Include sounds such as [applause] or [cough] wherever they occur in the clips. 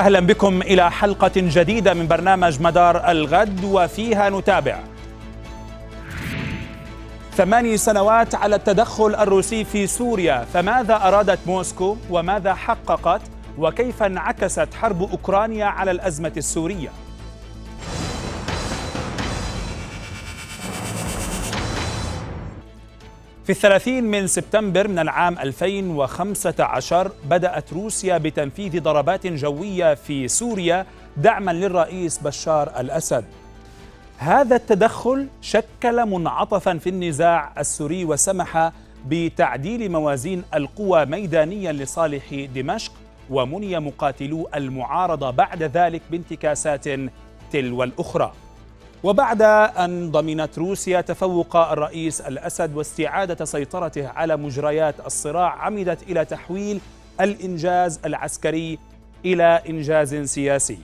اهلا بكم الى حلقه جديده من برنامج مدار الغد وفيها نتابع ثماني سنوات على التدخل الروسي في سوريا فماذا ارادت موسكو وماذا حققت وكيف انعكست حرب اوكرانيا على الازمه السوريه في الثلاثين من سبتمبر من العام 2015 بدأت روسيا بتنفيذ ضربات جوية في سوريا دعما للرئيس بشار الأسد هذا التدخل شكل منعطفا في النزاع السوري وسمح بتعديل موازين القوى ميدانيا لصالح دمشق ومني مقاتلو المعارضة بعد ذلك بانتكاسات تلو الأخرى وبعد أن ضمنت روسيا تفوق الرئيس الأسد واستعادة سيطرته على مجريات الصراع عمدت إلى تحويل الإنجاز العسكري إلى إنجاز سياسي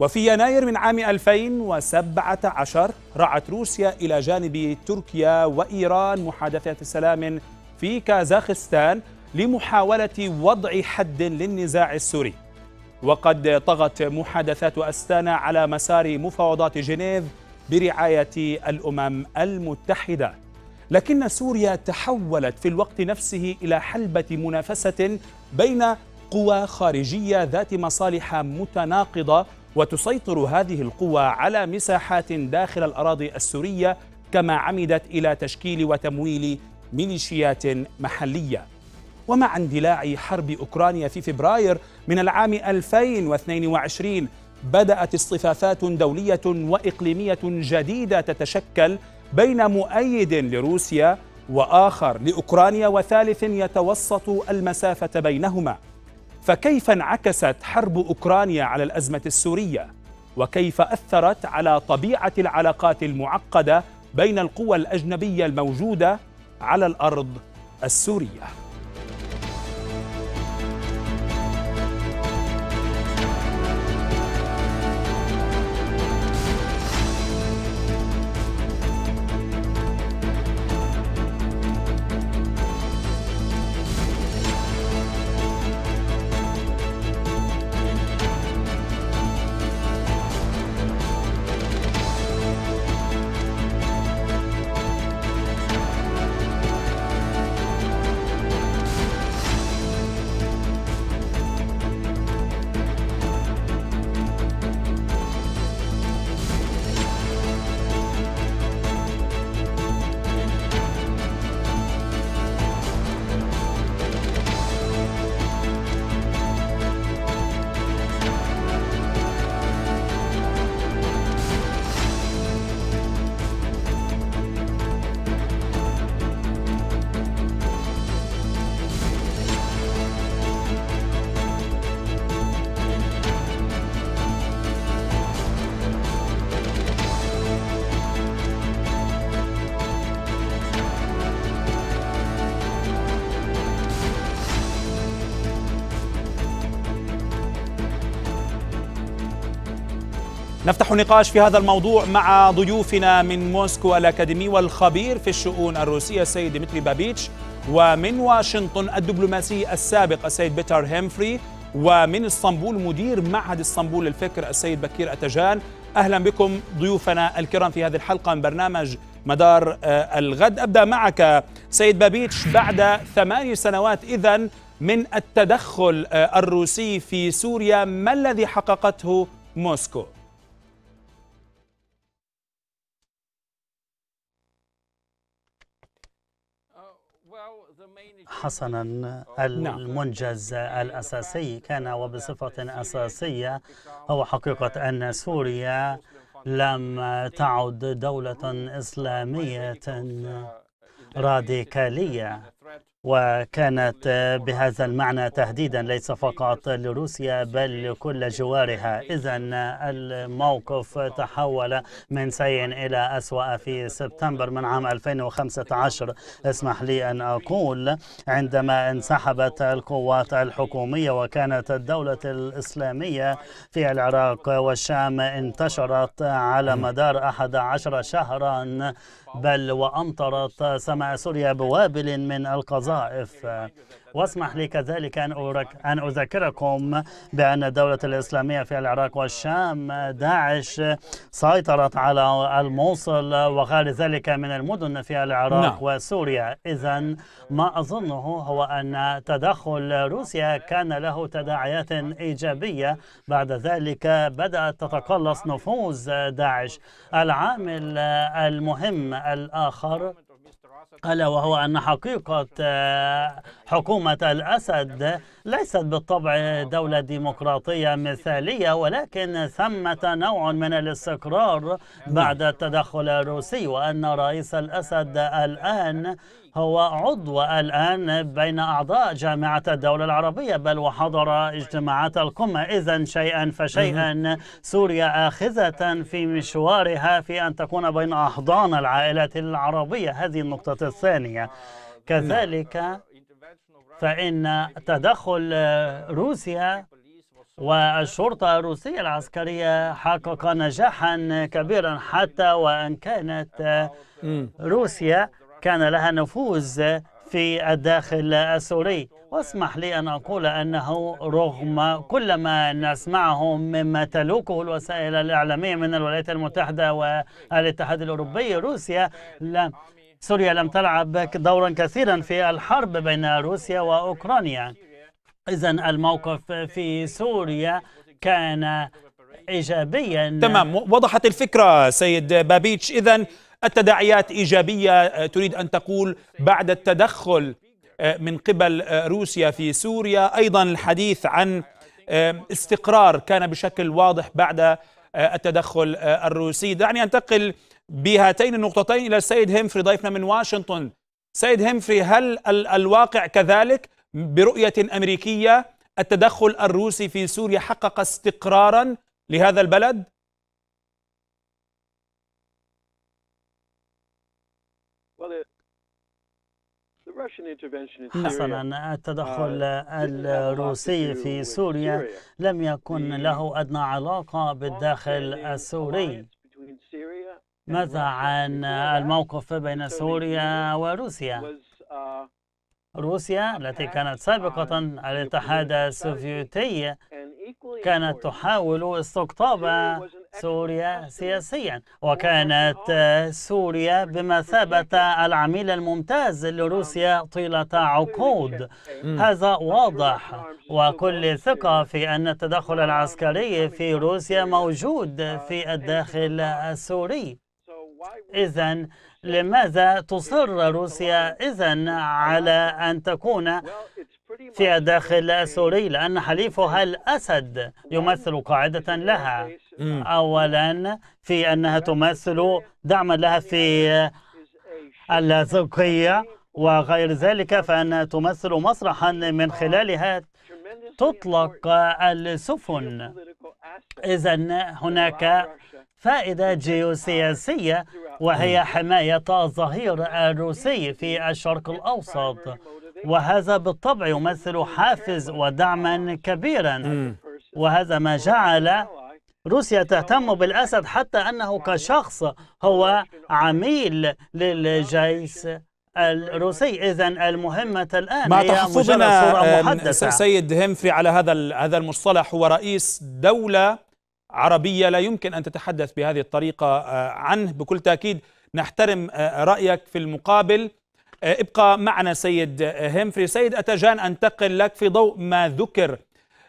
وفي يناير من عام 2017 رعت روسيا إلى جانب تركيا وإيران محادثات سلام في كازاخستان لمحاولة وضع حد للنزاع السوري وقد طغت محادثات أستانا على مسار مفاوضات جنيف برعاية الأمم المتحدة لكن سوريا تحولت في الوقت نفسه إلى حلبة منافسة بين قوى خارجية ذات مصالح متناقضة وتسيطر هذه القوى على مساحات داخل الأراضي السورية كما عمدت إلى تشكيل وتمويل ميليشيات محلية ومع اندلاع حرب أوكرانيا في فبراير من العام 2022 بدأت اصطفافات دولية وإقليمية جديدة تتشكل بين مؤيد لروسيا وآخر لأوكرانيا وثالث يتوسط المسافة بينهما فكيف انعكست حرب أوكرانيا على الأزمة السورية؟ وكيف أثرت على طبيعة العلاقات المعقدة بين القوى الأجنبية الموجودة على الأرض السورية؟ نفتح نقاش في هذا الموضوع مع ضيوفنا من موسكو الأكاديمي والخبير في الشؤون الروسية السيد ديمتري بابيتش ومن واشنطن الدبلوماسي السابق السيد بيتر هيمفري ومن اسطنبول مدير معهد اسطنبول للفكر السيد بكير أتجان أهلا بكم ضيوفنا الكرام في هذه الحلقة من برنامج مدار آه، الغد أبدأ معك سيد بابيتش بعد ثماني سنوات إذا من التدخل آه، الروسي في سوريا ما الذي حققته موسكو؟ حسنا نعم. المنجز الأساسي كان وبصفة أساسية هو حقيقة أن سوريا لم تعد دولة إسلامية راديكالية وكانت بهذا المعنى تهديدا ليس فقط لروسيا بل لكل جوارها إذا الموقف تحول من سيء إلى أسوأ في سبتمبر من عام 2015 اسمح لي أن أقول عندما انسحبت القوات الحكومية وكانت الدولة الإسلامية في العراق والشام انتشرت على مدار 11 شهرا بل وأمطرت سماء سوريا بوابل من القذائف الوظائف واسمح لي كذلك أن, أن أذكركم بأن الدولة الإسلامية في العراق والشام داعش سيطرت على الموصل وغير ذلك من المدن في العراق نعم. وسوريا إذا ما أظنه هو أن تدخل روسيا كان له تداعيات إيجابية بعد ذلك بدأت تتقلص نفوذ داعش العامل المهم الآخر ألا وهو أن حقيقة آه، حكومة الأسد ليست بالطبع دولة ديمقراطية مثالية ولكن ثمة نوع من الاستقرار بعد التدخل الروسي وأن رئيس الأسد الآن هو عضو الآن بين أعضاء جامعة الدولة العربية بل وحضر اجتماعات القمة إذا شيئا فشيئا سوريا آخذة في مشوارها في أن تكون بين أحضان العائلات العربية هذه النقطة الثانية كذلك فإن تدخل روسيا والشرطة الروسية العسكرية حقق نجاحا كبيرا حتى وأن كانت روسيا كان لها نفوذ في الداخل السوري واسمح لي أن أقول أنه رغم كل ما نسمعه مما تلوكه الوسائل الإعلامية من الولايات المتحدة والاتحاد الأوروبي روسيا لم سوريا لم تلعب دورا كثيرا في الحرب بين روسيا وأوكرانيا إذا الموقف في سوريا كان إيجابيا تمام وضحت الفكرة سيد بابيتش إذا التداعيات إيجابية آه، تريد أن تقول بعد التدخل آه، من قبل آه، روسيا في سوريا أيضا الحديث عن استقرار كان بشكل واضح بعد التدخل الروسي دعني أنتقل بهاتين النقطتين إلى السيد هيمفري ضيفنا من واشنطن سيد هيمفري هل الواقع كذلك برؤية أمريكية التدخل الروسي في سوريا حقق استقرارا لهذا البلد؟ حصل التدخل uh, الروسي في سوريا لم يكن له أدنى علاقة بالداخل السوري ماذا عن الموقف بين سوريا وروسيا؟ uh, روسيا التي كانت سابقة الاتحاد السوفيتي كانت تحاول استقطاب سوريا سياسيا وكانت سوريا بمثابة العميل الممتاز لروسيا آه. طيلة عقود أيوة. هذا واضح وكل ثقة في أن التدخل العسكري في روسيا موجود uh, في الداخل السوري إذا لماذا تصر روسيا إذا على أن تكون في الداخل السوري لأن حليفها الأسد يمثل قاعدة لها امم أولا في أنها تمثل دعما لها في اللاذقية وغير ذلك فأنها تمثل مسرحا من خلالها تطلق السفن إذا هناك فائدة جيوسياسية وهي امم حماية الظهير الروسي في الشرق الأوسط وهذا بالطبع يمثل حافز ودعما كبيرا امم وهذا ما جعل روسيا تهتم بالأسد حتى أنه كشخص هو عميل للجيش الروسي اذا المهمه الان ما تحفظنا سيد هنفري على هذا هذا المصطلح هو رئيس دوله عربيه لا يمكن ان تتحدث بهذه الطريقه آه، عنه بكل تاكيد نحترم آه، رايك في المقابل آه، ابقى معنا سيد هنفري سيد اتجان انتقل لك في ضوء ما ذكر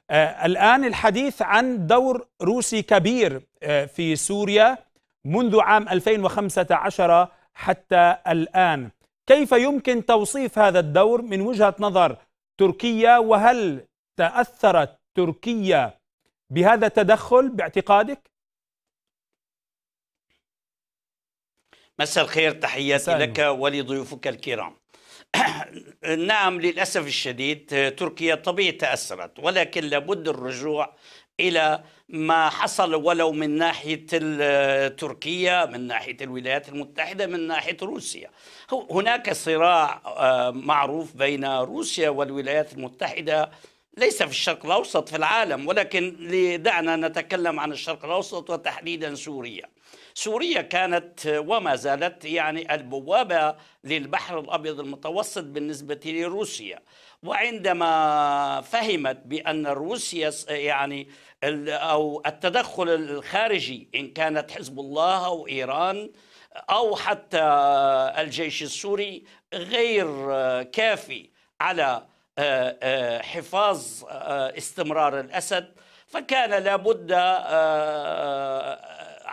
آه، الآن الحديث عن دور روسي كبير آه، في سوريا منذ عام 2015 حتى الآن كيف يمكن توصيف هذا الدور من وجهة نظر تركيا وهل تأثرت تركيا بهذا التدخل باعتقادك؟ مساء الخير تحياتي لك ولضيوفك الكرام [clears throat] نعم للأسف الشديد تركيا طبيعي تأثرت ولكن لابد الرجوع إلى ما حصل ولو من ناحية تركيا من ناحية الولايات المتحدة من ناحية روسيا هناك صراع آه، معروف بين روسيا والولايات المتحدة ليس في الشرق الأوسط في العالم ولكن دعنا نتكلم عن الشرق الأوسط وتحديدا سوريا سوريا كانت وما زالت يعني البوابة للبحر الأبيض المتوسط بالنسبة لروسيا وعندما فهمت بأن روسيا يعني أو التدخل الخارجي إن كانت حزب الله أو إيران أو حتى الجيش السوري غير كافي على آه، آه، حفاظ آه، استمرار الأسد فكان لابد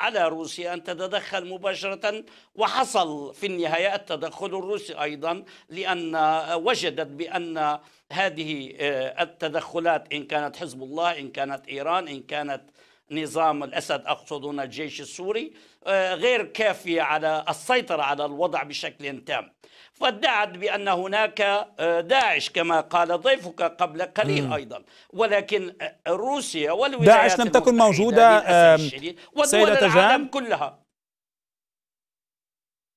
على روسيا أن تتدخل مباشرة وحصل في النهاية التدخل الروسي أيضا لأن وجدت بأن هذه آه، التدخلات إن كانت حزب الله إن كانت إيران إن كانت نظام الأسد أقصد هنا الجيش السوري آه، غير كافية على السيطرة على الوضع بشكل تام فادعت بأن هناك آه، داعش كما قال ضيفك قبل قليل مم. أيضا ولكن آه، روسيا والولايات داعش لم تكن موجودة ودول العالم كلها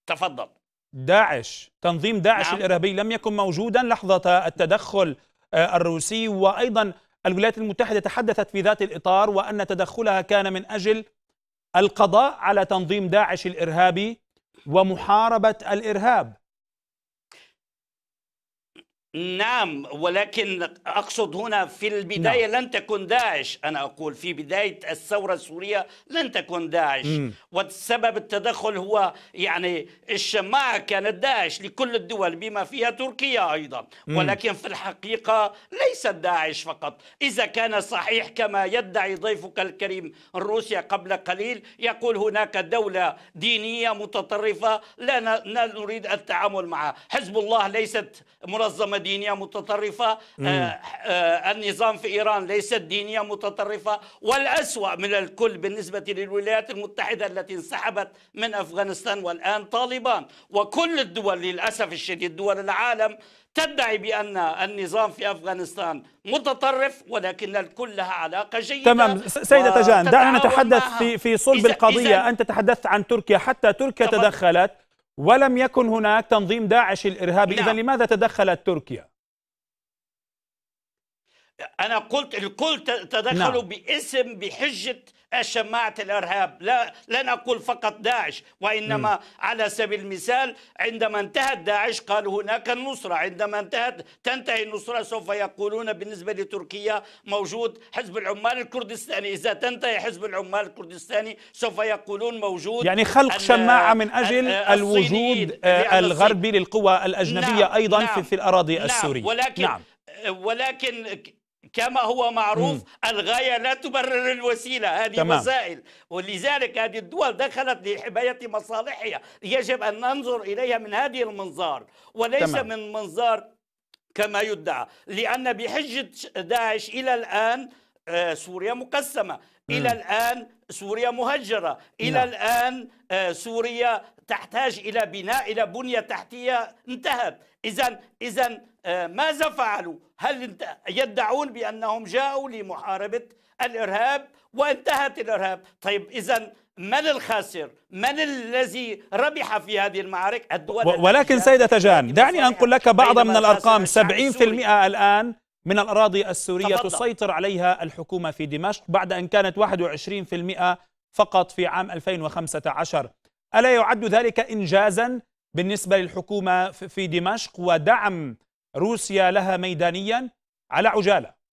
تفضل داعش تنظيم داعش نعم. الإرهابي لم يكن موجودا لحظة التدخل الروسي وأيضا الولايات المتحدة تحدثت في ذات الإطار وأن تدخلها كان من أجل القضاء على تنظيم داعش الإرهابي ومحاربة الإرهاب نعم ولكن أقصد هنا في البداية نعم. لن تكون داعش أنا أقول في بداية الثورة السورية لن تكون داعش مم. والسبب التدخل هو يعني الشماعة كانت داعش لكل الدول بما فيها تركيا أيضا مم. ولكن في الحقيقة ليست داعش فقط إذا كان صحيح كما يدعي ضيفك الكريم روسيا قبل قليل يقول هناك دولة دينية متطرفة لا نريد التعامل معها حزب الله ليست منظمة دينية متطرفة آه، آه، النظام في إيران ليست دينية متطرفة والأسوأ من الكل بالنسبة للولايات المتحدة التي انسحبت من أفغانستان والآن طالبان وكل الدول للأسف الشديد دول العالم تدعي بأن النظام في أفغانستان متطرف ولكن الكل لها علاقة جيدة تمام سيدة جان دعنا نتحدث في في صلب إذا القضية إذا أنت تحدثت عن تركيا حتى تركيا تدخلت ولم يكن هناك تنظيم داعش الارهابي نعم. اذا لماذا تدخلت تركيا انا قلت الكل تدخلوا نعم. باسم بحجه شماعة الإرهاب لا لن أقول فقط داعش وإنما م. على سبيل المثال عندما انتهت داعش قالوا هناك النصرة عندما انتهت تنتهي النصرة سوف يقولون بالنسبة لتركيا موجود حزب العمال الكردستاني إذا تنتهي حزب العمال الكردستاني سوف يقولون موجود يعني خلق شماعة من أجل الوجود آه، الغربي للقوى الأجنبية نعم أيضا نعم في الأراضي نعم السورية ولكن نعم ولكن كما هو معروف م. الغاية لا تبرر الوسيلة هذه تمام. وسائل ولذلك هذه الدول دخلت لحماية مصالحها يجب أن ننظر إليها من هذه المنظار وليس تمام. من منظار كما يدعى لأن بحجة داعش إلى الآن آه، سوريا مقسمة م. إلى الآن سوريا مهجرة إلى نعم. الآن آه، سوريا تحتاج إلى بناء إلى بنية تحتية انتهت إذا إذا آه، ماذا فعلوا هل يدعون بأنهم جاءوا لمحاربة الإرهاب وانتهت الإرهاب طيب إذا من الخاسر من الذي ربح في هذه المعارك الدول ولكن سيدة جان دعني أنقل لك بعض من الأرقام 70% الآن من الأراضي السورية تفضل. تسيطر عليها الحكومة في دمشق بعد أن كانت 21% فقط في عام 2015 ألا يعد ذلك إنجازا بالنسبة للحكومة في دمشق ودعم روسيا لها ميدانيا على عجاله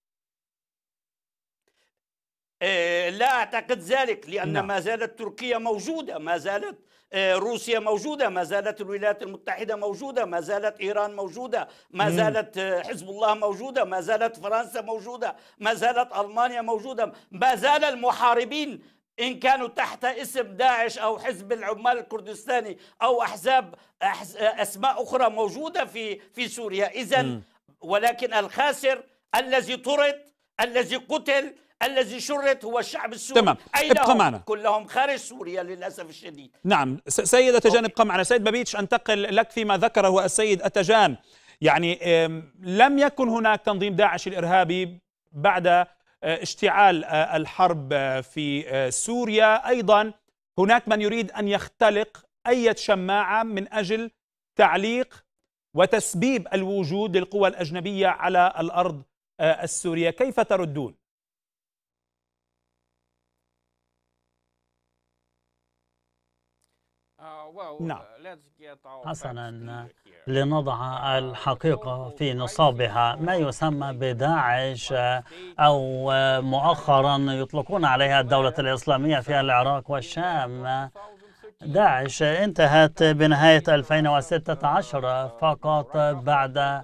آه، لا اعتقد ذلك لان لا. نعم. ما زالت تركيا موجوده ما زالت آه، روسيا موجوده ما زالت الولايات المتحده موجوده ما زالت ايران موجوده ما زالت آه، حزب الله موجوده ما زالت فرنسا موجوده ما زالت المانيا موجوده ما زال المحاربين إن كانوا تحت اسم داعش أو حزب العمال الكردستاني أو أحزاب أسماء أخرى موجودة في في سوريا إذا ولكن الخاسر الذي طرد الذي قتل الذي شرد هو الشعب السوري تمام أين ابقى هم؟ معنا كلهم خارج سوريا للأسف الشديد نعم سيد أتجان ابقى معنا سيد بابيتش أنتقل لك فيما ذكره السيد أتجان يعني لم يكن هناك تنظيم داعش الإرهابي بعد آه، اشتعال آه، الحرب آه، في سوريا ايضا هناك من يريد ان يختلق اي شماعه من اجل تعليق وتسبيب الوجود للقوى الاجنبيه على الارض السوريه كيف تردون نعم حسنا لنضع الحقيقة في نصابها ما يسمى بداعش أو مؤخرا يطلقون عليها الدولة الإسلامية في العراق والشام داعش انتهت بنهاية 2016 فقط بعد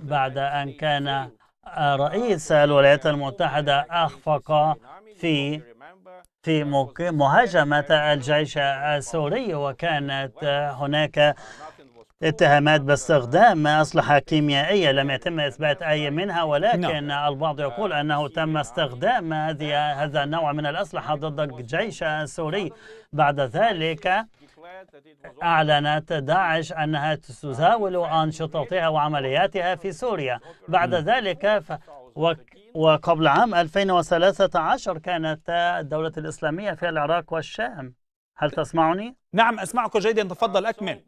بعد أن كان رئيس الولايات المتحدة أخفق في في مهاجمة الجيش السوري وكانت هناك اتهامات باستخدام أسلحة كيميائية لم يتم إثبات أي منها نعم. ولكن لا. البعض يقول أنه تم استخدام هذه هذا النوع من الأسلحة ضد الجيش السوري بعد ذلك أعلنت داعش أنها تزاول أنشطتها وعملياتها في سوريا بعد نعم. ذلك ف... وقبل عام 2013 كانت الدولة الإسلامية في العراق والشام هل تسمعني؟ نعم أسمعك جيدا تفضل أكمل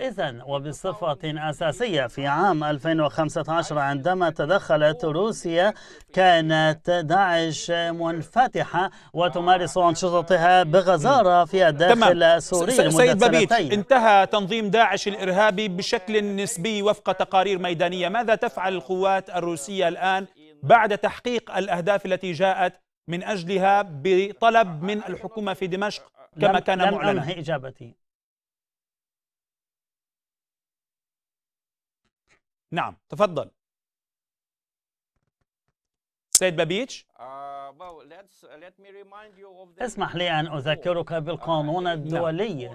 إذا وبصفة أساسية في عام 2015 عندما تدخلت روسيا كانت داعش منفتحة وتمارس أنشطتها بغزارة في الداخل السوري لمدة سيد بابيت انتهى تنظيم داعش الإرهابي بشكل نسبي وفق تقارير ميدانية ماذا تفعل القوات الروسية الآن بعد تحقيق الأهداف التي جاءت من أجلها بطلب من الحكومة في دمشق كما كان لم معلنا لم أنهي إجابتي نعم تفضل سيد بابيتش uh, اسمح لي أن أذكرك بالقانون uh, الدولي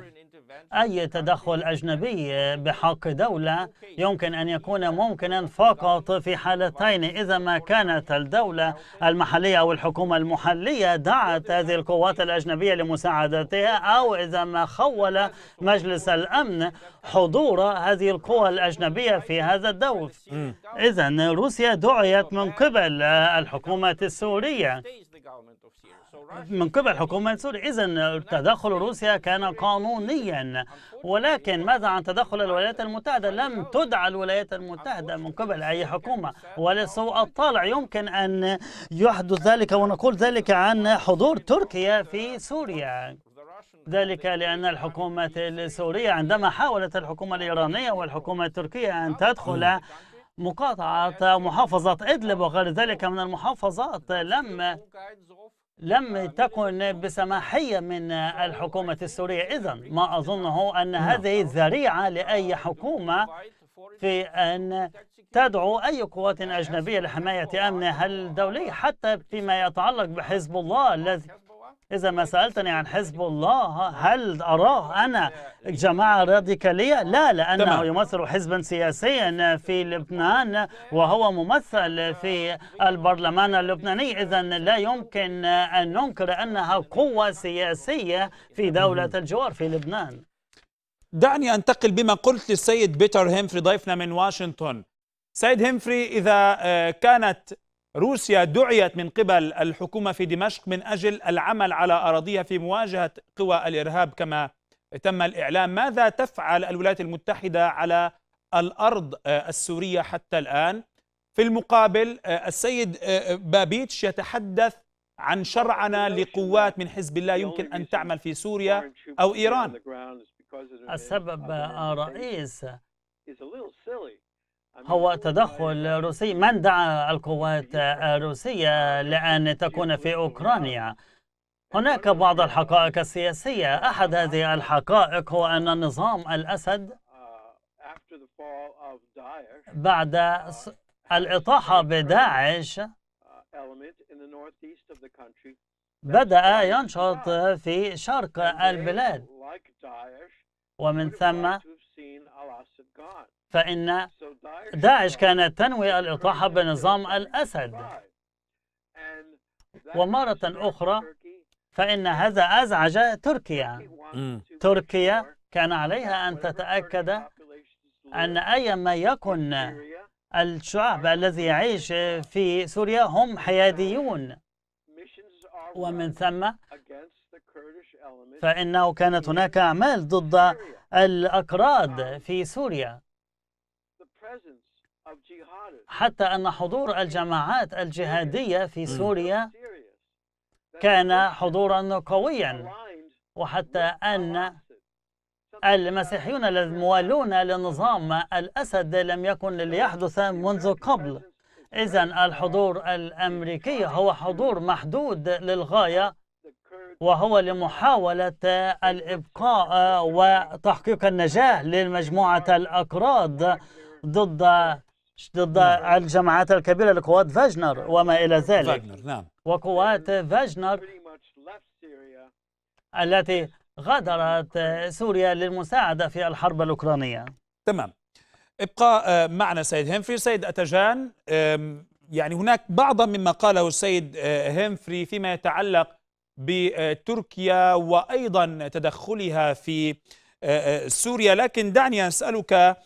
أي تدخل أجنبي بحق دولة يمكن أن يكون ممكنا فقط في حالتين إذا ما كانت الدولة المحلية أو الحكومة المحلية دعت هذه القوات الأجنبية لمساعدتها أو إذا ما خول مجلس الأمن حضور هذه القوى الأجنبية في هذا الدور إذا روسيا دعيت من قبل الحكومة السورية من قبل حكومة سوريا إذا تدخل روسيا كان قانونيا ولكن ماذا عن تدخل الولايات المتحدة لم تدعى الولايات المتحدة من قبل أي حكومة ولسوء الطالع يمكن أن يحدث ذلك ونقول ذلك عن حضور تركيا في سوريا ذلك لأن الحكومة السورية عندما حاولت الحكومة الإيرانية والحكومة التركية أن تدخل مقاطعة محافظة إدلب وغير ذلك من المحافظات لم لم تكن بسماحية من الحكومة السورية إذا ما أظنه أن نعم. هذه ذريعة لأي حكومة في أن تدعو أي قوات أجنبية لحماية أمنها الدولي حتى فيما يتعلق بحزب الله الذي إذا ما سألتني عن حزب الله هل أراه أنا جماعة راديكالية؟ لا لأنه تمام. يمثل حزبا سياسيا في لبنان وهو ممثل في البرلمان اللبناني إذا لا يمكن أن ننكر أنها قوة سياسية في دولة الجوار في لبنان دعني أنتقل بما قلت للسيد بيتر هيمفري ضيفنا من واشنطن سيد هيمفري إذا آه، كانت روسيا دعيت من قبل الحكومة في دمشق من أجل العمل على أراضيها في مواجهة قوى الإرهاب كما تم الإعلام ماذا تفعل الولايات المتحدة على الأرض آه، السورية حتى الآن في المقابل آه، السيد آه، بابيتش يتحدث عن شرعنة لقوات من حزب الله يمكن أن تعمل في سوريا أو إيران السبب الرئيس هو تدخل روسي من دعا القوات الروسية لأن تكون في أوكرانيا هناك بعض الحقائق السياسية أحد هذه الحقائق هو أن نظام الأسد بعد الإطاحة بداعش بدأ ينشط في شرق البلاد ومن ثم فإن داعش كانت تنوي الإطاحة بنظام الأسد ومرة أخرى فإن هذا أزعج تركيا تركيا كان عليها أن تتأكد أن أي ما يكن الشعب الذي يعيش في سوريا هم حياديون ومن ثم فإنه كانت هناك أعمال ضد الأكراد في سوريا حتى أن حضور الجماعات الجهادية في سوريا كان حضورا قويا وحتى أن المسيحيون الموالون لنظام الأسد لم يكن ليحدث منذ قبل إذا الحضور الأمريكي هو حضور محدود للغاية وهو لمحاولة الإبقاء وتحقيق النجاح للمجموعة الأكراد ضد ضد نعم. الجماعات الكبيرة لقوات فاجنر وما إلى ذلك فاجنر نعم وقوات فاجنر التي غادرت سوريا للمساعدة في الحرب الأوكرانية تمام ابقى آه، معنا سيد هنفري سيد أتجان يعني هناك بعضا مما قاله السيد آه، هنفري فيما يتعلق بتركيا وأيضا تدخلها في آه، سوريا لكن دعني أسألك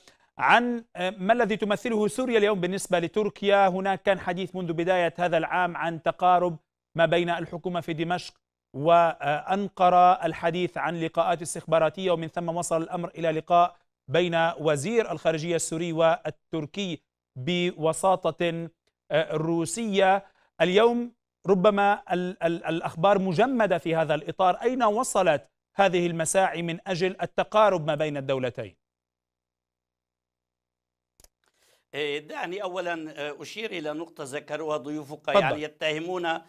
عن آه، ما الذي تمثله سوريا اليوم بالنسبة لتركيا هناك كان حديث منذ بداية هذا العام عن تقارب ما بين الحكومة في دمشق وأنقرة الحديث عن لقاءات استخباراتية ومن ثم وصل الأمر إلى لقاء بين وزير الخارجية السوري والتركي بوساطة آه، روسية اليوم ربما الأخبار مجمدة في هذا الإطار أين وصلت هذه المساعي من أجل التقارب ما بين الدولتين؟ إيه، دعني أولا آه، أشير إلى نقطة ذكروها ضيوفك فضل. يعني يتهمون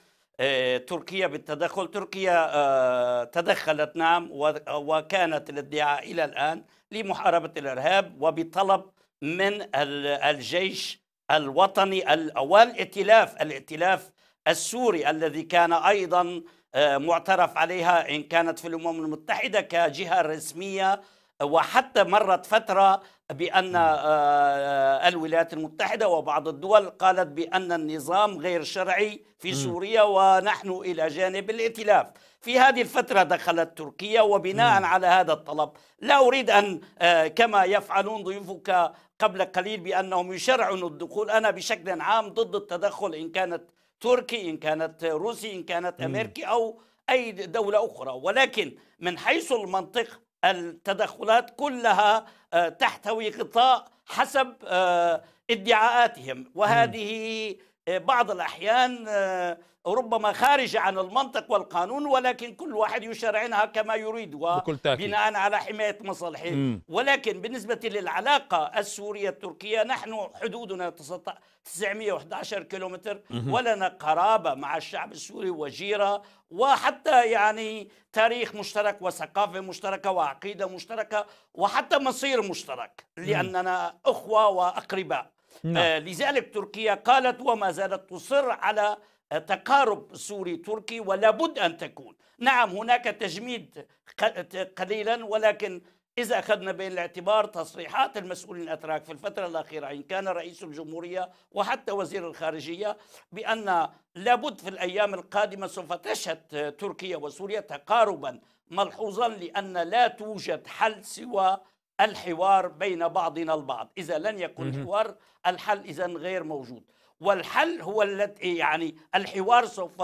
آه، تركيا بالتدخل تركيا آه، تدخلت نعم وكانت الادعاء إلى الآن لمحاربة الإرهاب وبطلب من الجيش الوطني والائتلاف الائتلاف السوري الذي كان أيضا معترف عليها إن كانت في الأمم المتحدة كجهة رسمية وحتى مرت فترة بأن آه، آه، الولايات المتحدة وبعض الدول قالت بأن النظام غير شرعي في سوريا ونحن إلى جانب الائتلاف في هذه الفترة دخلت تركيا وبناء على هذا الطلب لا أريد أن آه، كما يفعلون ضيوفك قبل قليل بأنهم يشرعون الدخول أنا بشكل عام ضد التدخل إن كانت تركي إن كانت روسي إن كانت أمريكي أو أي دولة أخرى ولكن من حيث المنطق التدخلات كلها آه، تحتوي غطاء حسب آه، ادعاءاتهم وهذه آه، بعض الأحيان ربما خارجة عن المنطق والقانون ولكن كل واحد يشرعنها كما يريد وبناء على حماية مصالحه ولكن بالنسبة للعلاقة السورية التركية نحن حدودنا 911 كيلومتر ولنا قرابة مع الشعب السوري وجيرة وحتى يعني تاريخ مشترك وثقافة مشتركة وعقيدة مشتركة وحتى مصير مشترك لأننا أخوة وأقرباء نعم. آه لذلك تركيا قالت وما زالت تصر على تقارب سوري تركي ولا بد أن تكون نعم هناك تجميد قليلا ولكن إذا أخذنا بين الاعتبار تصريحات المسؤولين الأتراك في الفترة الأخيرة إن كان رئيس الجمهورية وحتى وزير الخارجية بأن لابد في الأيام القادمة سوف تشهد تركيا وسوريا تقاربا ملحوظا لأن لا توجد حل سوى الحوار بين بعضنا البعض إذا لن يكون الحوار الحل إذا غير موجود والحل هو التي يعني الحوار سوف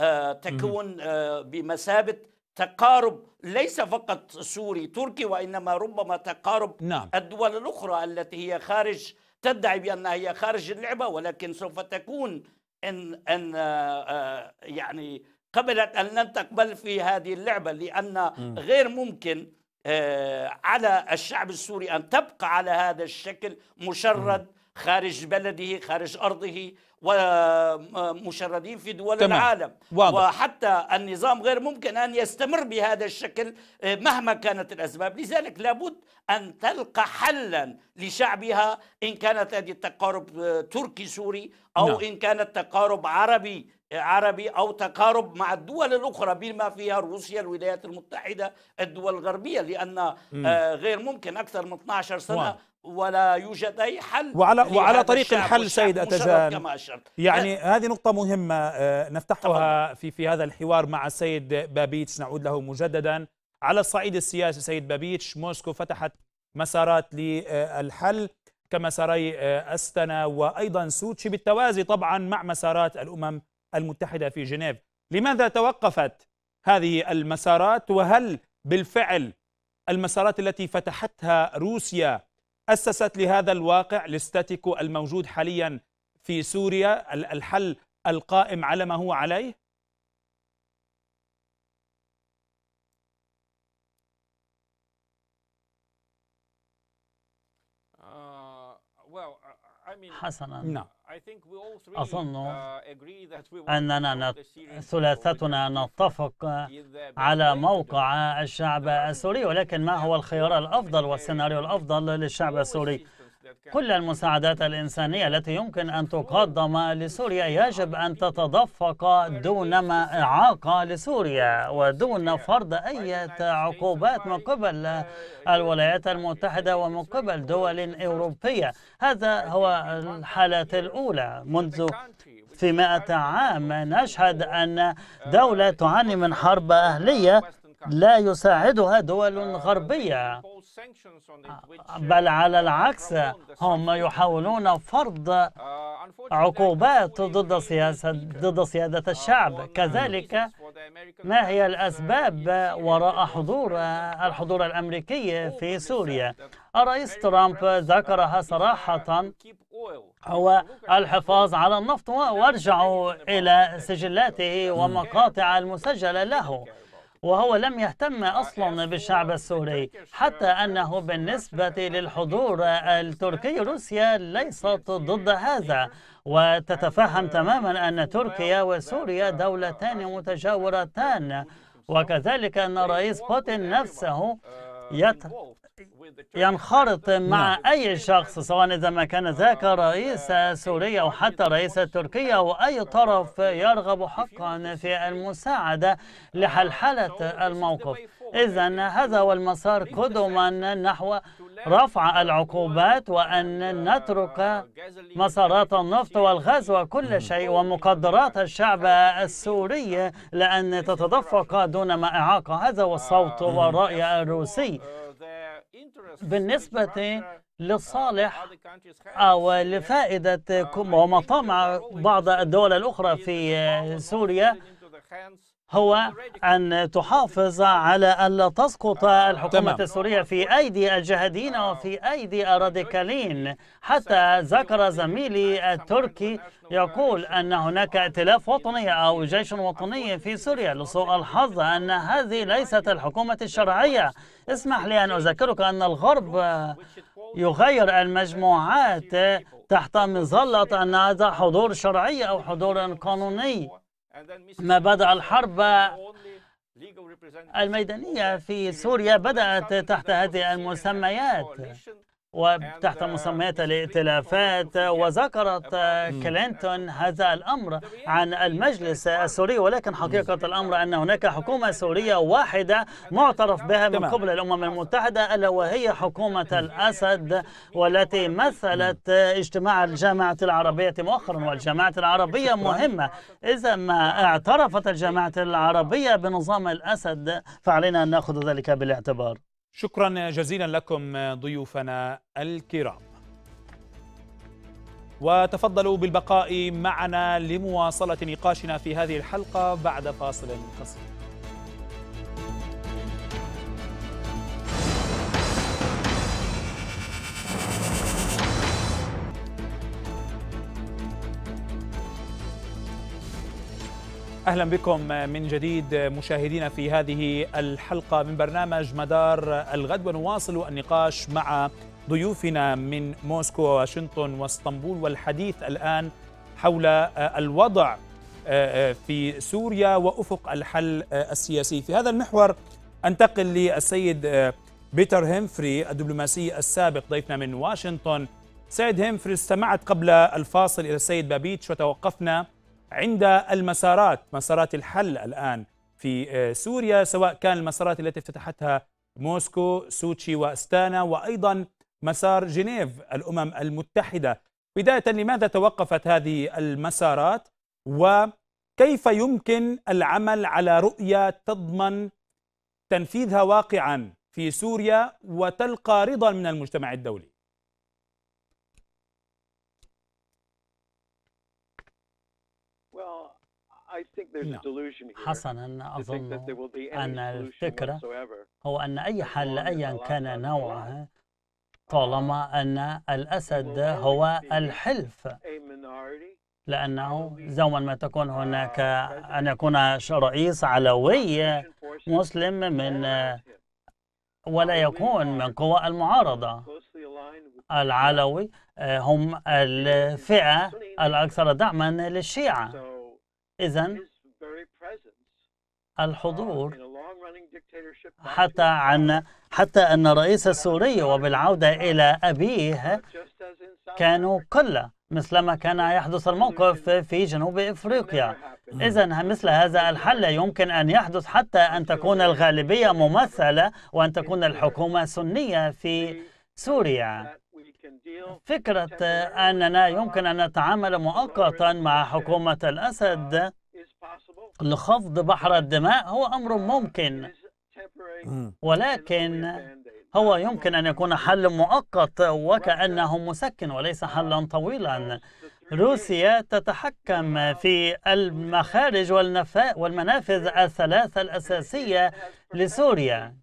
آه، تكون آه، بمثابه تقارب ليس فقط سوري تركي وانما ربما تقارب نعم. الدول الاخرى التي هي خارج تدعي بانها هي خارج اللعبه ولكن سوف تكون ان ان آه، يعني قبلت ان لن تقبل في هذه اللعبه لان غير ممكن على الشعب السوري ان تبقى على هذا الشكل مشرد خارج بلده خارج أرضه ومشردين في دول تمام. العالم واضح. وحتى النظام غير ممكن أن يستمر بهذا الشكل آه، مهما كانت الأسباب لذلك لابد أن تلقى حلا لشعبها إن كانت هذه التقارب آه، تركي سوري أو نعم. إن كانت تقارب عربي عربي او تقارب مع الدول الاخرى بما فيها روسيا الولايات المتحده الدول الغربيه لان آه، م. غير ممكن اكثر من 12 سنه واضح. ولا يوجد أي حل وعلى وعلى طريق الحل سيد أتزان يعني أه هذه نقطة مهمة آه، نفتحها في في هذا الحوار مع السيد بابيتش نعود له مجددا على الصعيد السياسي سيد بابيتش موسكو فتحت مسارات للحل كمساري آه، أستنا وأيضا سوتشي بالتوازي طبعا مع مسارات الأمم المتحدة في جنيف لماذا توقفت هذه المسارات وهل بالفعل المسارات التي فتحتها روسيا أسست لهذا الواقع الاستاتيكو الموجود حاليا في سوريا الحل القائم على ما هو عليه uh, حسنا نعم أظن uh, أننا ثلاثتنا نتفق uh, على موقع الشعب السوري ولكن ما هو الخيار الأفضل والسيناريو الأفضل للشعب السوري كل المساعدات الإنسانية التي يمكن أن تقدم لسوريا يجب أن تتدفق دون إعاقة لسوريا ودون فرض أي عقوبات من قبل الولايات المتحدة ومن قبل دول أوروبية هذا هو الحالة الأولى منذ في مائة عام نشهد أن دولة تعاني من حرب أهلية لا يساعدها دول غربية آه، آه، بل uh, على العكس هم يحاولون uh, فرض عقوبات ضد سياسة ضد سيادة uh, الشعب كذلك ما هي الأسباب وراء حضور آه، الحضور الأمريكي في سوريا الرئيس ترامب ذكرها صراحة هو الحفاظ على النفط وارجعوا إلى سجلاته ومقاطع المسجلة له وهو لم يهتم أصلا بالشعب السوري حتى أنه بالنسبة للحضور التركي روسيا ليست ضد هذا وتتفهم تماما أن تركيا وسوريا دولتان متجاورتان وكذلك أن الرئيس بوتين نفسه ينخرط مع نعم. أي شخص سواء إذا ما كان ذاك رئيس سوريا أو حتى رئيس تركيا أو أي طرف يرغب حقا في المساعدة لحل حالة الموقف إذا هذا هو المسار قدما نحو رفع العقوبات وأن نترك مسارات النفط والغاز وكل شيء ومقدرات الشعب السوري لأن تتدفق دون ما إعاقة هذا هو الصوت والرأي الروسي بالنسبة للصالح uh, أو uh, لفائدة uh, ومطامع بعض الدول الأخرى في سوريا هو أن تحافظ على ألا تسقط الحكومة تمام. السورية في أيدي الجهاديين وفي أيدي الراديكالين حتى ذكر زميلي التركي يقول أن هناك ائتلاف وطني أو جيش وطني في سوريا لسوء الحظ أن هذه ليست الحكومة الشرعية اسمح لي أن أذكرك أن الغرب يغير المجموعات تحت مظلة أن هذا حضور شرعي أو حضور قانوني ما بدأ الحرب الميدانية في سوريا بدأت تحت هذه المسميات وتحت uh, مسميات الائتلافات وذكرت آه، كلينتون هذا الأمر عن المجلس السوري ولكن حقيقة الأمر أن هناك حكومة سورية واحدة معترف بها من قبل الأمم المتحدة ألا وهي حكومة الأسد والتي مثلت اجتماع الجامعة العربية مؤخرا والجامعة العربية مهمة إذا ما اعترفت الجامعة العربية بنظام الأسد فعلينا أن نأخذ ذلك بالاعتبار شكرا جزيلا لكم ضيوفنا الكرام وتفضلوا بالبقاء معنا لمواصلة نقاشنا في هذه الحلقة بعد فاصل قصير اهلا بكم من جديد مشاهدينا في هذه الحلقه من برنامج مدار الغد ونواصل النقاش مع ضيوفنا من موسكو وواشنطن واسطنبول والحديث الان حول آه، الوضع آه، آه، في سوريا وافق الحل السياسي في هذا المحور انتقل للسيد بيتر هيمفري الدبلوماسي السابق ضيفنا من واشنطن سيد هيمفري استمعت قبل الفاصل الى السيد بابيتش وتوقفنا عند المسارات مسارات الحل الآن في آه، سوريا سواء كان المسارات التي افتتحتها موسكو سوتشي واستانا وأيضا مسار جنيف الأمم المتحدة بداية لماذا توقفت هذه المسارات وكيف يمكن العمل على رؤية تضمن تنفيذها واقعا في سوريا وتلقى رضا من المجتمع الدولي نعم. حسنا أظن أن الفكرة هو أن أي حل أيا كان نوعه طالما uh, أن الأسد هو الحلف لأنه زوما ما تكون هناك أن يكون رئيس علوي مسلم من ولا يكون من قوى المعارضة العلوي آه، هم الفئة الأكثر دعما للشيعة إذا الحضور uh, حتى عن حتى أن الرئيس السوري وبالعودة إلى أبيه كانوا قلة مثلما كان يحدث الموقف في جنوب إفريقيا إذا مثل هذا الحل يمكن أن يحدث حتى أن تكون الغالبية ممثلة وأن تكون الحكومة سنية في سوريا فكرة أننا يمكن أن نتعامل مؤقتا مع حكومة الأسد uh, لخفض بحر الدماء هو أمر ممكن ولكن هو يمكن أن يكون حل مؤقت وكأنه مسكن وليس حلا طويلا روسيا تتحكم في المخارج والمنافذ الثلاثة الأساسية لسوريا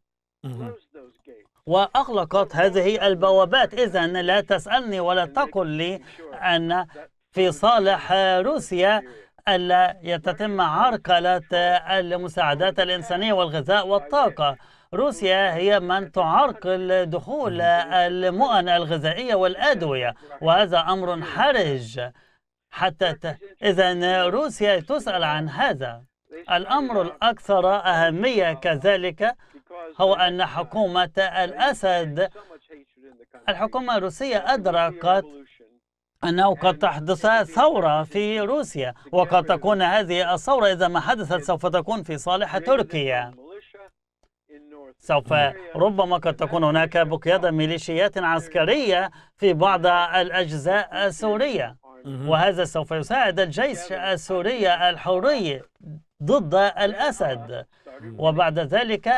وأغلقت هذه البوابات إذا لا تسألني ولا تقل لي أن في صالح روسيا ألا يتتم عرقلة المساعدات الإنسانية والغذاء والطاقة روسيا هي من تعرقل دخول المؤن الغذائية والأدوية وهذا أمر حرج حتى ت... إذا روسيا تسأل عن هذا الأمر الأكثر أهمية كذلك هو أن حكومة الأسد الحكومة الروسية أدركت أنه قد تحدث ثورة في روسيا وقد تكون هذه الثورة إذا ما حدثت سوف تكون في صالح تركيا سوف ربما قد تكون هناك بقيادة ميليشيات عسكرية في بعض الأجزاء السورية وهذا سوف يساعد الجيش السوري الحري ضد الأسد وبعد ذلك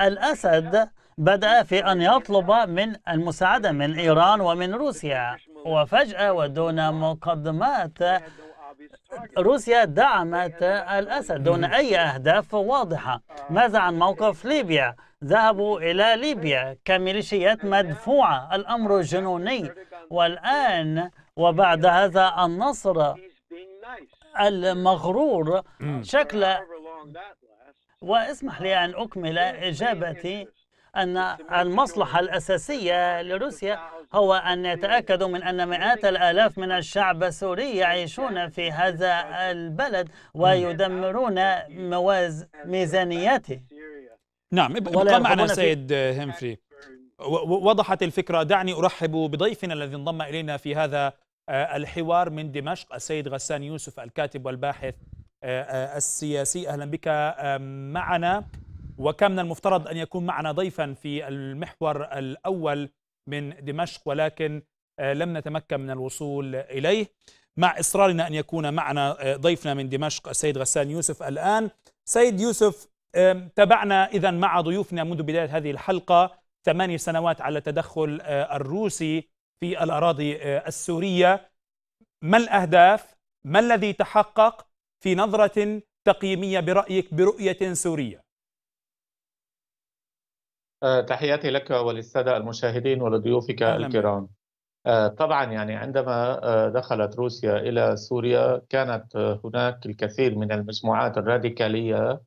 الأسد بدأ في أن يطلب من المساعدة من إيران ومن روسيا وفجأة ودون مقدمات روسيا دعمت الأسد دون أي أهداف واضحة ماذا عن موقف ليبيا؟ ذهبوا إلى ليبيا كميليشيات مدفوعة الأمر جنوني والآن وبعد هذا النصر المغرور شكل واسمح لي أن أكمل إجابتي أن المصلحة الأساسية لروسيا هو أن يتأكدوا من أن مئات الآلاف من الشعب السوري يعيشون في هذا البلد ويدمرون مواز ميزانياته نعم ابقى معنا سيد هنفري وضحت الفكرة دعني أرحب بضيفنا الذي انضم إلينا في هذا آه، الحوار من دمشق السيد غسان يوسف الكاتب والباحث آه، آه، السياسي أهلا بك معنا وكان من المفترض أن يكون معنا ضيفا في المحور الأول من دمشق ولكن آه، لم نتمكن من الوصول إليه مع إصرارنا أن يكون معنا آه، ضيفنا من دمشق السيد غسان يوسف الآن سيد يوسف تابعنا إذا مع ضيوفنا منذ بداية هذه الحلقة ثماني سنوات على التدخل آه، الروسي في الأراضي السورية ما الأهداف؟ ما الذي تحقق في نظرة تقييمية برأيك برؤية سورية؟ آه، تحياتي لك وللسادة المشاهدين ولضيوفك الكرام آه، طبعا يعني عندما آه، دخلت روسيا إلى سوريا كانت هناك الكثير من المجموعات الراديكالية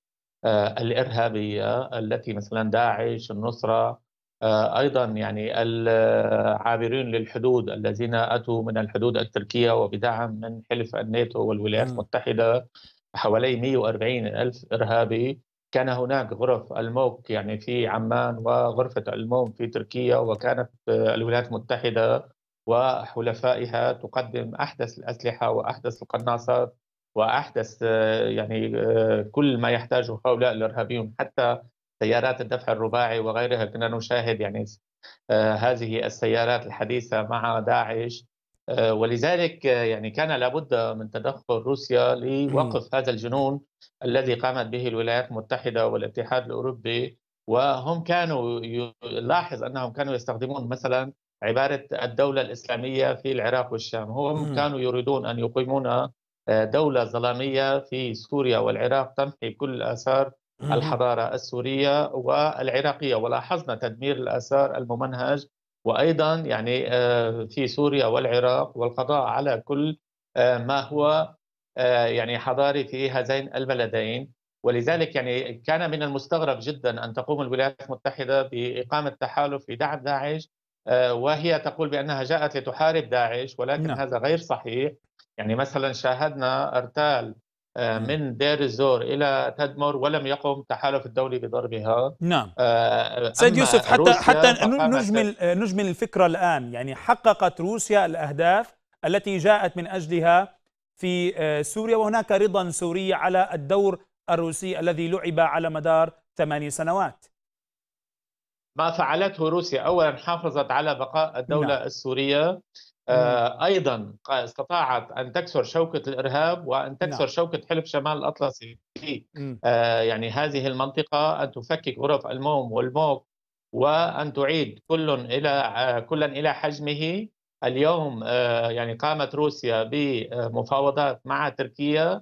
الإرهابية التي مثلا داعش النصرة أيضا يعني العابرين للحدود الذين أتوا من الحدود التركية وبدعم من حلف الناتو والولايات المتحدة حوالي 140 ألف إرهابي كان هناك غرف الموك يعني في عمان وغرفة الموم في تركيا وكانت الولايات المتحدة وحلفائها تقدم أحدث الأسلحة وأحدث القناصات وأحدث يعني كل ما يحتاجه هؤلاء الإرهابيون حتى سيارات الدفع الرباعي وغيرها كنا نشاهد يعني هذه السيارات الحديثة مع داعش آه، ولذلك آه، يعني كان لابد من تدخل روسيا لوقف هذا الجنون الذي قامت به الولايات المتحده والاتحاد الاوروبي وهم كانوا لاحظ انهم كانوا يستخدمون مثلا عباره الدوله الاسلاميه في العراق والشام، هم كانوا يريدون ان يقيمون آه، دوله ظلاميه في سوريا والعراق تمحي كل اثار الحضاره السوريه والعراقيه ولاحظنا تدمير الاثار الممنهج وايضا يعني آه، في سوريا والعراق والقضاء على كل آه، ما هو آه، يعني حضاري في هذين البلدين ولذلك يعني كان من المستغرب جدا ان تقوم الولايات المتحده باقامه تحالف لدعم داعش وهي تقول بانها جاءت لتحارب داعش ولكن نعم. هذا غير صحيح يعني مثلا شاهدنا ارتال آه، نعم. من دير الزور الى تدمر ولم يقم تحالف الدولي بضربها نعم آه، سيد يوسف حتى حتى نجمل آه، نجمل الفكره الان يعني حققت روسيا الاهداف التي جاءت من اجلها في سوريا وهناك رضا سوري على الدور الروسي الذي لعب على مدار ثماني سنوات ما فعلته روسيا اولا حافظت على بقاء الدوله نعم. السوريه آه، ايضا استطاعت ان تكسر شوكه الارهاب وان تكسر نعم. شوكه حلف شمال الاطلسي في آه، يعني هذه المنطقه ان تفكك غرف الموم والموك وان تعيد كل الى كلا الى حجمه اليوم آه، يعني قامت روسيا بمفاوضات مع تركيا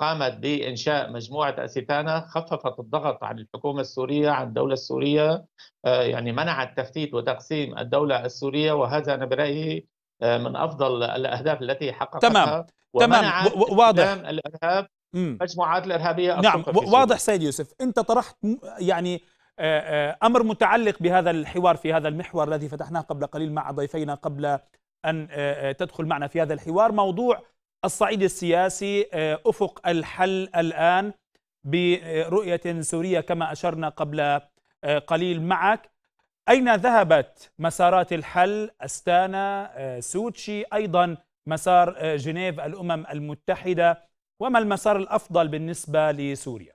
قامت بانشاء مجموعه اسيتانا خففت الضغط عن الحكومه السوريه عن الدوله السوريه يعني منعت تفتيت وتقسيم الدوله السوريه وهذا انا برايي آه، من افضل الاهداف التي حققها تمام تمام واضح الارهاب المجموعات الارهابيه نعم واضح سيد يوسف انت طرحت يعني آه، آه، امر متعلق بهذا الحوار في هذا المحور الذي فتحناه قبل قليل مع ضيفينا قبل ان تدخل معنا في هذا الحوار موضوع الصعيد السياسي افق الحل الان برؤيه سوريه كما اشرنا قبل قليل معك أين ذهبت مسارات الحل أستانا آه، سوتشي أيضا مسار آه، جنيف الأمم المتحدة وما المسار الأفضل بالنسبة لسوريا؟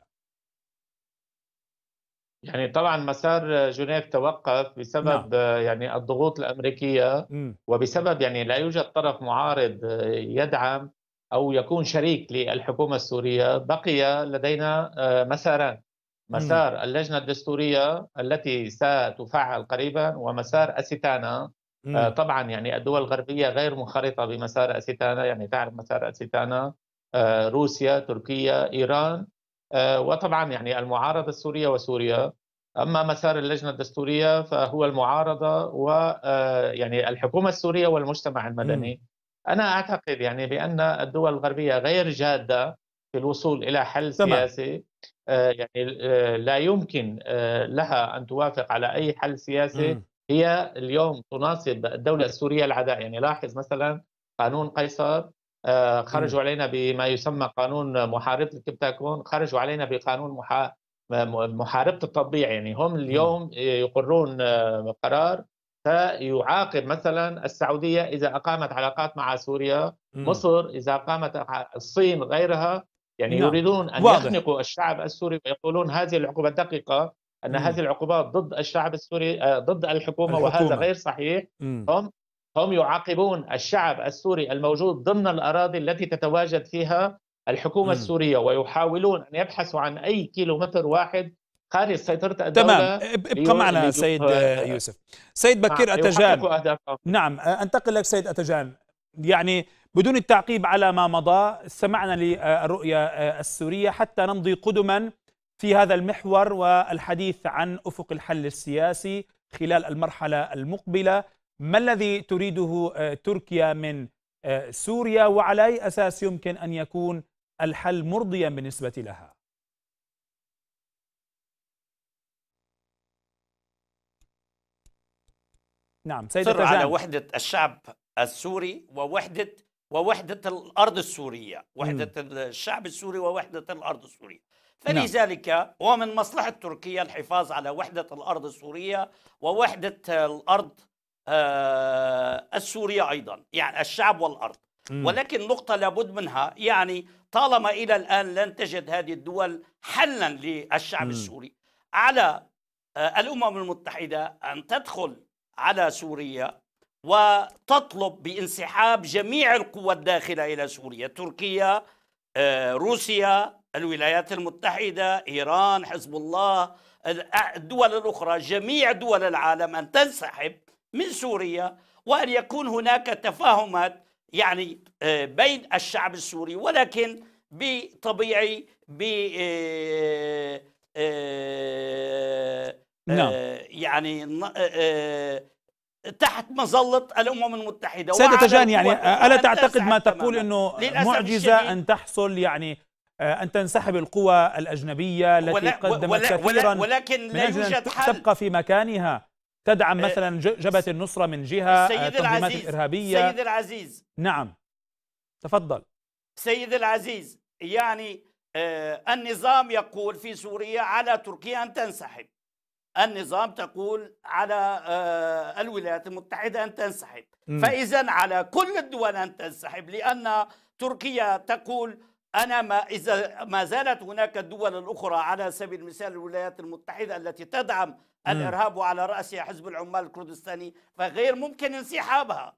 يعني طبعا مسار آه، جنيف توقف بسبب نعم. يعني الضغوط الامريكيه م. وبسبب يعني لا يوجد طرف معارض يدعم او يكون شريك للحكومه السوريه بقي لدينا مساران مسار اللجنة الدستورية التي ستفعل قريبا ومسار أسيتانا آه، طبعا يعني الدول الغربية غير منخرطة بمسار أسيتانا يعني تعرف مسار أسيتانا آه، روسيا تركيا إيران آه، وطبعا يعني المعارضة السورية وسوريا أما مسار اللجنة الدستورية فهو المعارضة و يعني الحكومة السورية والمجتمع المدني أنا أعتقد يعني بأن الدول الغربية غير جادة في الوصول الى حل تمام. سياسي آه، يعني آه، لا يمكن آه، لها ان توافق على اي حل سياسي م. هي اليوم تناصب الدوله السوريه العداء يعني لاحظ مثلا قانون قيصر خرجوا علينا بما يسمى قانون محاربه الكبتاكون خرجوا علينا بقانون محا... محاربه التطبيع يعني هم اليوم يقرون قرار سيعاقب مثلا السعوديه اذا اقامت علاقات مع سوريا مصر اذا قامت الصين غيرها يعني نعم. يريدون أن واضح. يخنقوا الشعب السوري ويقولون هذه العقوبة دقيقة أن مم. هذه العقوبات ضد الشعب السوري آه، ضد الحكومة, الحكومة. وهذا غير صحيح مم. هم هم يعاقبون الشعب السوري الموجود ضمن الأراضي التي تتواجد فيها الحكومة مم. السورية ويحاولون أن يبحثوا عن أي كيلومتر واحد خارج سيطرة الدولة تمام ابقى معنا سيد آه، آه، يوسف سيد بكير نعم، أتجان نعم أنتقل لك سيد أتجان يعني بدون التعقيب على ما مضى سمعنا للرؤية السورية حتى نمضي قدما في هذا المحور والحديث عن أفق الحل السياسي خلال المرحلة المقبلة ما الذي تريده تركيا من سوريا وعلى أي أساس يمكن أن يكون الحل مرضيا بالنسبة لها نعم سيدة على وحدة الشعب السوري ووحدة ووحدة الأرض السورية وحدة م. الشعب السوري ووحدة الأرض السورية نعم. فلذلك نعم. هو من مصلحة تركيا الحفاظ على وحدة الأرض السورية ووحدة الأرض آه، السورية أيضا يعني الشعب والأرض م. ولكن نقطة لابد منها يعني طالما إلى الآن لن تجد هذه الدول حلا للشعب م. السوري على آه، الأمم المتحدة أن تدخل على سوريا وتطلب بانسحاب جميع القوى الداخلة إلى سوريا تركيا آه، روسيا الولايات المتحدة إيران حزب الله الدول الأخرى جميع دول العالم أن تنسحب من سوريا وأن يكون هناك تفاهمات يعني آه، بين الشعب السوري ولكن بطبيعي ب آه، نعم. يعني تحت مظلة الأمم المتحدة سيدة جان يعني ألا تعتقد ما تقول أنه معجزة أن تحصل يعني أن تنسحب القوى الأجنبية التي ولا قدمت ولا كثيرا ولكن لا يوجد حل تبقى في مكانها تدعم مثلا جبهة النصرة من جهة السيد آه، العزيز الإرهابية سيد العزيز نعم تفضل سيد العزيز يعني آه، النظام يقول في سوريا على تركيا أن تنسحب النظام تقول على آه، الولايات المتحدة أن تنسحب فإذا على كل الدول أن تنسحب لأن تركيا تقول أنا ما إذا ما زالت هناك الدول الأخرى على سبيل المثال الولايات المتحدة التي تدعم الإرهاب وعلى رأسها حزب العمال الكردستاني فغير ممكن انسحابها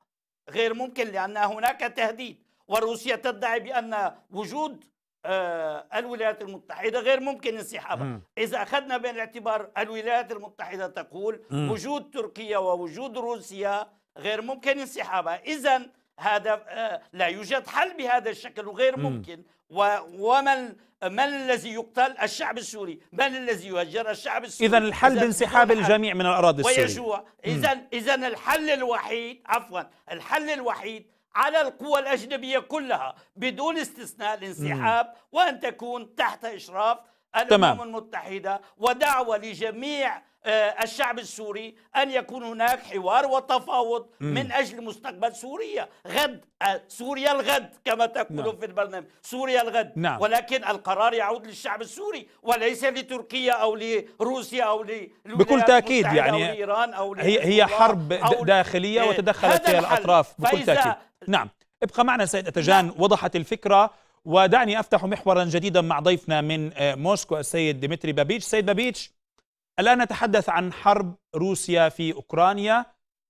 غير ممكن لأن هناك تهديد وروسيا تدعي بأن وجود آه، الولايات المتحدة غير ممكن انسحابها إذا أخذنا بالاعتبار الاعتبار الولايات المتحدة تقول م. وجود تركيا ووجود روسيا غير ممكن انسحابها إذا هذا آه، لا يوجد حل بهذا الشكل وغير ممكن وما من الذي يقتل الشعب السوري من الذي يهجر الشعب السوري اذا الحل بانسحاب الجميع من الاراضي السوريه ويجوع اذا اذا الحل الوحيد عفوا الحل الوحيد على القوى الأجنبية كلها بدون استثناء الانسحاب وأن تكون تحت إشراف الأمم المتحدة ودعوة لجميع آه، الشعب السوري أن يكون هناك حوار وتفاوض من أجل مستقبل سوريا غد آه، سوريا الغد كما تقول نعم. في البرنامج سوريا الغد نعم. ولكن القرار يعود للشعب السوري وليس لتركيا أو لروسيا أو بكل تأكيد يعني أو لإيران أو هي, هي حرب أو داخلية إيه. وتدخلت فيها الأطراف بكل تأكيد نعم ابقى معنا سيد أتجان نعم. وضحت الفكرة ودعني أفتح محورا جديدا مع ضيفنا من آه، موسكو السيد ديمتري بابيتش سيد بابيتش الآن نتحدث عن حرب روسيا في أوكرانيا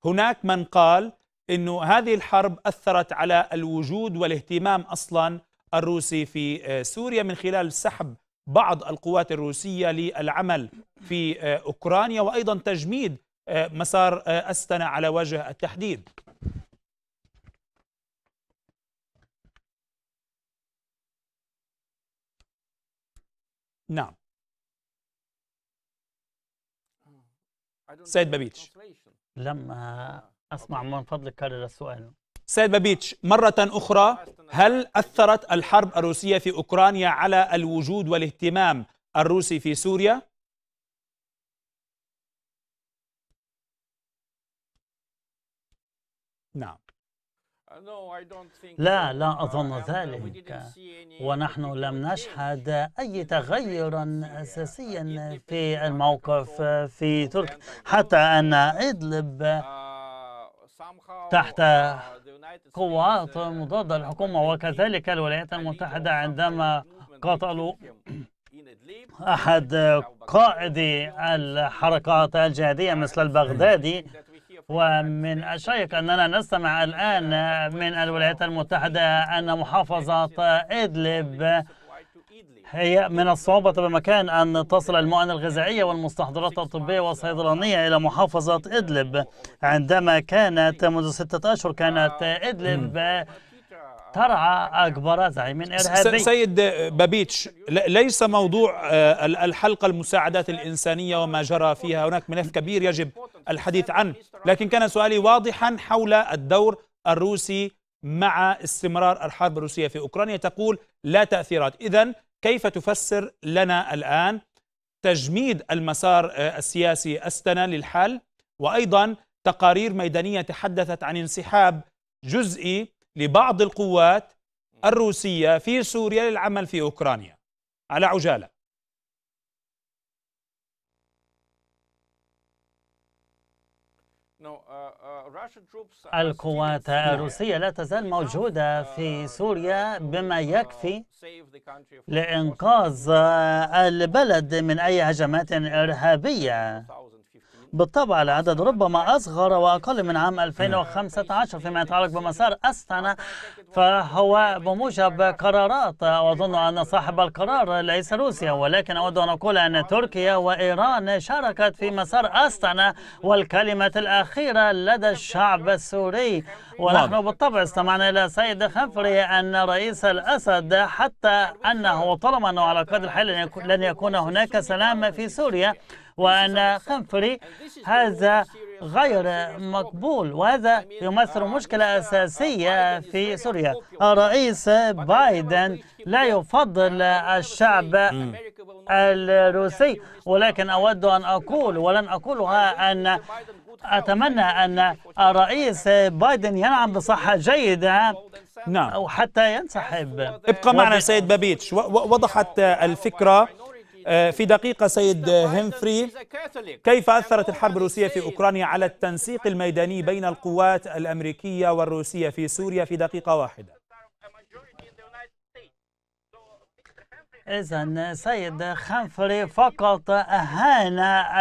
هناك من قال أنه هذه الحرب أثرت على الوجود والاهتمام أصلا الروسي في آه، سوريا من خلال سحب بعض القوات الروسية للعمل في آه، أوكرانيا وأيضا تجميد آه، مسار أستنا على وجه التحديد نعم سيد بابيتش لما أسمع من فضلك كرر السؤال سيد بابيتش مرة أخرى هل أثرت الحرب الروسية في أوكرانيا على الوجود والاهتمام الروسي في سوريا؟ نعم لا لا أظن ذلك ونحن لم نشهد أي تغير أساسيا في الموقف في تركيا حتى أن إدلب uh, تحت uh, قوات uh, مضادة الحكومة وكذلك الولايات المتحدة عندما قتلوا أحد قائدي الحركات الجهادية مثل البغدادي ومن الشيق أننا نستمع الآن من الولايات المتحدة أن محافظة إدلب هي من الصعوبة بمكان أن تصل المؤن الغذائية والمستحضرات الطبية والصيدلانية إلى محافظة إدلب عندما كانت منذ ستة أشهر كانت إدلب ترعى أكبر زعيم إرهابي سيد بابيتش ليس موضوع آه، الحلقة المساعدات الإنسانية وما جرى فيها هناك ملف كبير يجب الحديث عنه لكن كان سؤالي واضحا حول الدور الروسي مع استمرار الحرب الروسية في أوكرانيا تقول لا تأثيرات إذا كيف تفسر لنا الآن تجميد المسار آه، السياسي أستنا للحل وأيضا تقارير ميدانية تحدثت عن انسحاب جزئي لبعض القوات الروسية في سوريا للعمل في أوكرانيا على عجالة uh, uh, القوات الروسية لا تزال موجودة uh, في سوريا بما يكفي لإنقاذ البلد من أي هجمات إرهابية بالطبع العدد ربما أصغر وأقل من عام 2015 نعم. فيما يتعلق بمسار أستانا فهو بموجب قرارات وأظن أن صاحب القرار ليس روسيا ولكن أود أن أقول أن تركيا وإيران شاركت في مسار أستنا والكلمة الأخيرة لدى الشعب السوري ونحن بالطبع استمعنا إلى سيد خنفري أن رئيس الأسد حتى أنه طالما أنه على قدر الحال لن يكون هناك سلام في سوريا وأن خنفري هذا غير مقبول وهذا يمثل مشكلة أساسية في سوريا الرئيس بايدن لا يفضل الشعب الروسي ولكن أود أن أقول ولن أقولها أن أتمنى أن الرئيس بايدن ينعم بصحة جيدة نعم حتى ينسحب ابقى معنا سيد بابيتش وضحت الفكرة آه، في دقيقة سيد هنفري كيف أثرت الحرب الروسية في أوكرانيا على التنسيق الميداني بين القوات الأمريكية والروسية في سوريا في دقيقة واحدة إذا سيد خنفري فقط أهان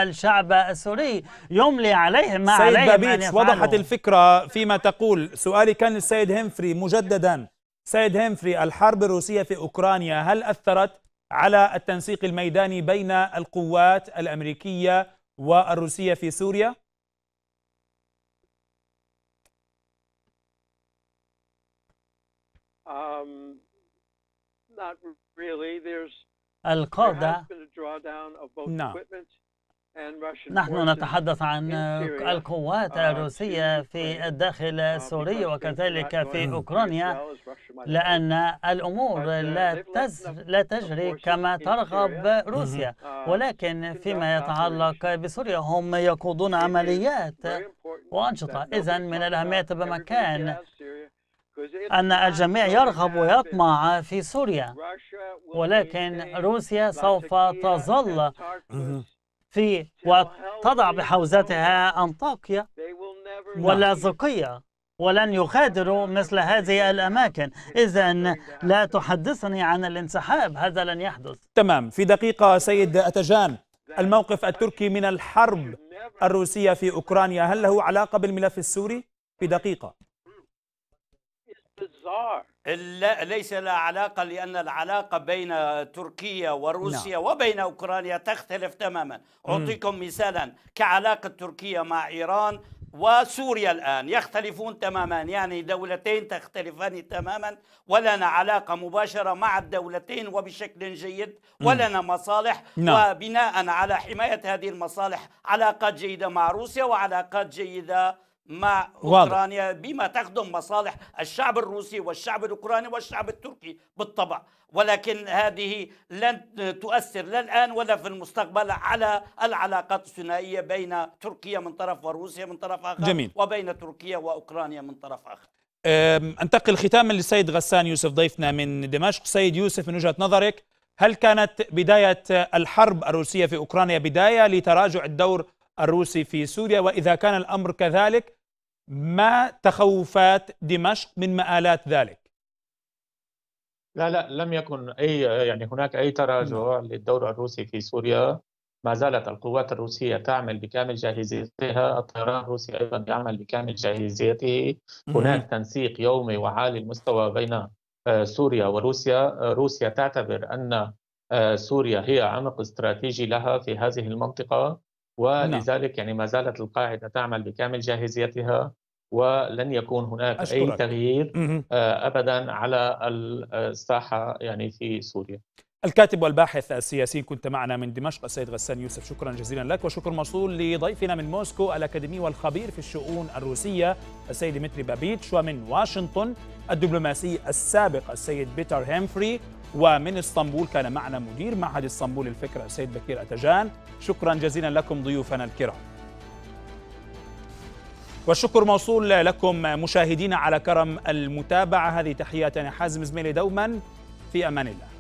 الشعب السوري يملي عليه ما سيد عليهم بابيتش وضحت الفكرة فيما تقول سؤالي كان للسيد هنفري مجددا سيد هنفري الحرب الروسية في أوكرانيا هل أثرت على التنسيق الميداني بين القوات الأمريكية والروسية في سوريا؟ um, القادة نعم نحن نتحدث عن القوات uh, الروسية في uh, الداخل السوري وكذلك في أوكرانيا لأن الأمور uh, لا, لا تجري كما ترغب روسيا ولكن فيما يتعلق بسوريا هم يقودون عمليات وأنشطة إذا من الأهمية بمكان أن الجميع يرغب ويطمع في سوريا ولكن روسيا سوف تظل في وتضع بحوزتها أنطاكيا ولاذقية ولن يغادروا مثل هذه الأماكن إذا لا تحدثني عن الانسحاب هذا لن يحدث تمام في دقيقة سيد أتجان الموقف التركي من الحرب الروسية في أوكرانيا هل له علاقة بالملف السوري؟ في دقيقة لا ليس لها علاقة لأن العلاقة بين تركيا وروسيا نعم. وبين أوكرانيا تختلف تماما أعطيكم مثالا كعلاقة تركيا مع إيران وسوريا الآن يختلفون تماما يعني دولتين تختلفان تماما ولنا علاقة مباشرة مع الدولتين وبشكل جيد ولنا مصالح نعم. وبناء على حماية هذه المصالح علاقات جيدة مع روسيا وعلاقات جيدة مع اوكرانيا بما تخدم مصالح الشعب الروسي والشعب الاوكراني والشعب التركي بالطبع ولكن هذه لن تؤثر لا الان ولا في المستقبل على العلاقات الثنائيه بين تركيا من طرف وروسيا من طرف اخر جميل. وبين تركيا واوكرانيا من طرف اخر انتقل ختاما للسيد غسان يوسف ضيفنا من دمشق سيد يوسف من وجهه نظرك هل كانت بدايه الحرب الروسيه في اوكرانيا بدايه لتراجع الدور الروسي في سوريا وإذا كان الأمر كذلك ما تخوفات دمشق من مآلات ذلك؟ لا لا لم يكن أي يعني هناك أي تراجع نعم. للدور الروسي في سوريا ما زالت القوات الروسية تعمل بكامل جاهزيتها الطيران الروسي أيضا يعمل بكامل جاهزيته هناك تنسيق يومي وعالي المستوى بين آه، سوريا وروسيا آه، روسيا تعتبر أن آه، سوريا هي عمق استراتيجي لها في هذه المنطقة نعم. ولذلك يعني ما زالت القاعدة تعمل بكامل جاهزيتها ولن يكون هناك أشكرك. أي تغيير آه، أبدا على الساحة يعني في سوريا الكاتب والباحث السياسي كنت معنا من دمشق السيد غسان يوسف شكرا جزيلا لك وشكر موصول لضيفنا من موسكو الأكاديمي والخبير في الشؤون الروسية السيد ديمتري بابيتش ومن واشنطن الدبلوماسي السابق السيد بيتر هيمفري ومن اسطنبول كان معنا مدير معهد اسطنبول للفكرة السيد بكير أتجان شكرا جزيلا لكم ضيوفنا الكرام والشكر موصول لكم مشاهدينا على كرم المتابعة هذه تحيات حازم زميلي دوما في أمان الله